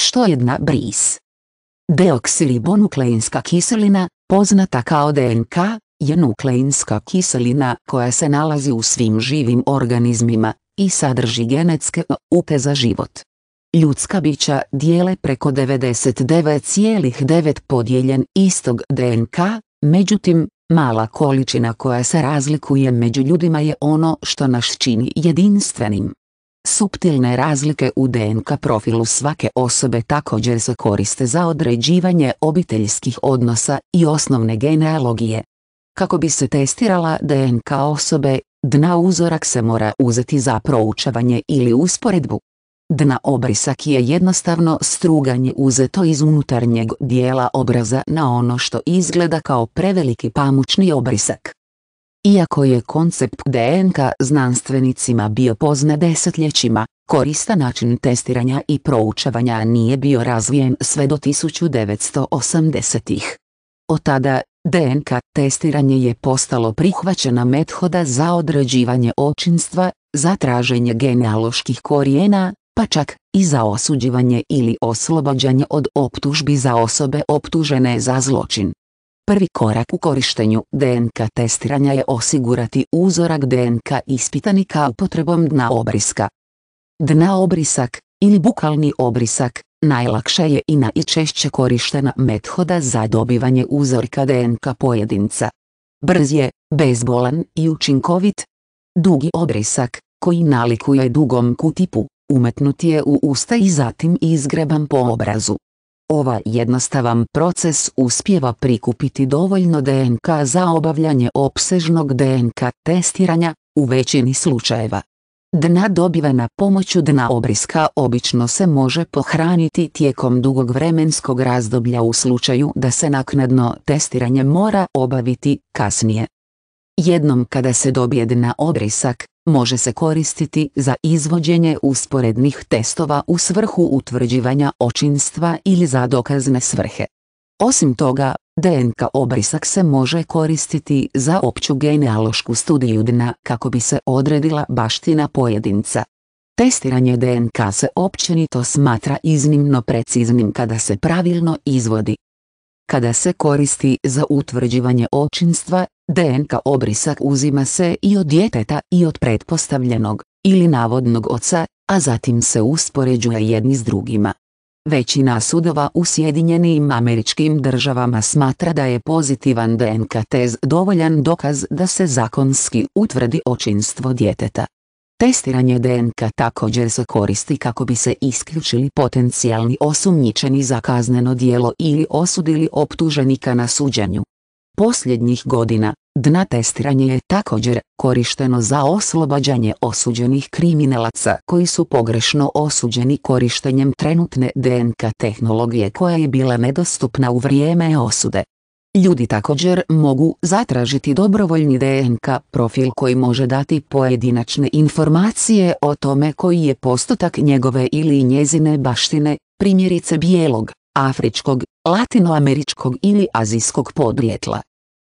što jedna bris. Deoksiribonukleinska kiselina, poznata kao DNK, je nukleinska kiselina koja se nalazi u svim živim organizmima i sadrži genetske upe za život. Ljudska bića dijele preko 99,9 podijeljen istog DNK, međutim, mala količina koja se razlikuje među ljudima je ono što nas čini jedinstvenim. Suptilne razlike u DNK profilu svake osobe također se koriste za određivanje obiteljskih odnosa i osnovne genealogije. Kako bi se testirala DNK osobe, dna uzorak se mora uzeti za proučavanje ili usporedbu. Dna obrisak je jednostavno struganje uzeto iz unutarnjeg dijela obraza na ono što izgleda kao preveliki pamučni obrisak. Iako je koncept DNK znanstvenicima bio pozna desetljećima, korista način testiranja i proučavanja nije bio razvijen sve do 1980-ih. Od tada, DNK testiranje je postalo prihvaćena methoda za određivanje očinstva, za traženje genealoških korijena, pa čak i za osuđivanje ili oslobađanje od optužbi za osobe optužene za zločin. Prvi korak u korištenju DNK testiranja je osigurati uzorak DNK ispitanika upotrebom dna obriska. Dna obrisak, ili bukalni obrisak, najlakše je i najčešće korištena methoda za dobivanje uzorka DNK pojedinca. Brz je, bezbolan i učinkovit. Dugi obrisak, koji nalikuje dugom kutipu, umetnuti je u usta i zatim izgreban po obrazu. Ova jednostavan proces uspjeva prikupiti dovoljno DNK za obavljanje opsežnog DNK testiranja, u većini slučajeva. Dna dobivena pomoću dna obriska obično se može pohraniti tijekom dugog vremenskog razdoblja u slučaju da se naknadno testiranje mora obaviti kasnije. Jednom kada se dobije dna obrisak, može se koristiti za izvođenje usporednih testova u svrhu utvrđivanja očinstva ili za dokazne svrhe. Osim toga, DNK obrisak se može koristiti za opću genealošku studiju dna kako bi se odredila baština pojedinca. Testiranje DNK se općenito smatra iznimno preciznim kada se pravilno izvodi. Kada se koristi za utvrđivanje očinstva, DNK obrisak uzima se i od djeteta i od pretpostavljenog, ili navodnog oca, a zatim se uspoređuje jedni s drugima. Većina sudova u Sjedinjenim američkim državama smatra da je pozitivan DNK tez dovoljan dokaz da se zakonski utvrdi očinstvo djeteta. Testiranje DNK također se koristi kako bi se isključili potencijalni osumnjičeni za kazneno dijelo ili osudili optuženika na suđenju. Posljednjih godina, dna testiranje je također korišteno za oslobađanje osuđenih kriminalaca koji su pogrešno osuđeni korištenjem trenutne DNK tehnologije koja je bila nedostupna u vrijeme osude. Ljudi također mogu zatražiti dobrovoljni DNK profil koji može dati pojedinačne informacije o tome koji je postotak njegove ili njezine baštine, primjerice bijelog, afričkog, latinoameričkog ili azijskog podrijetla.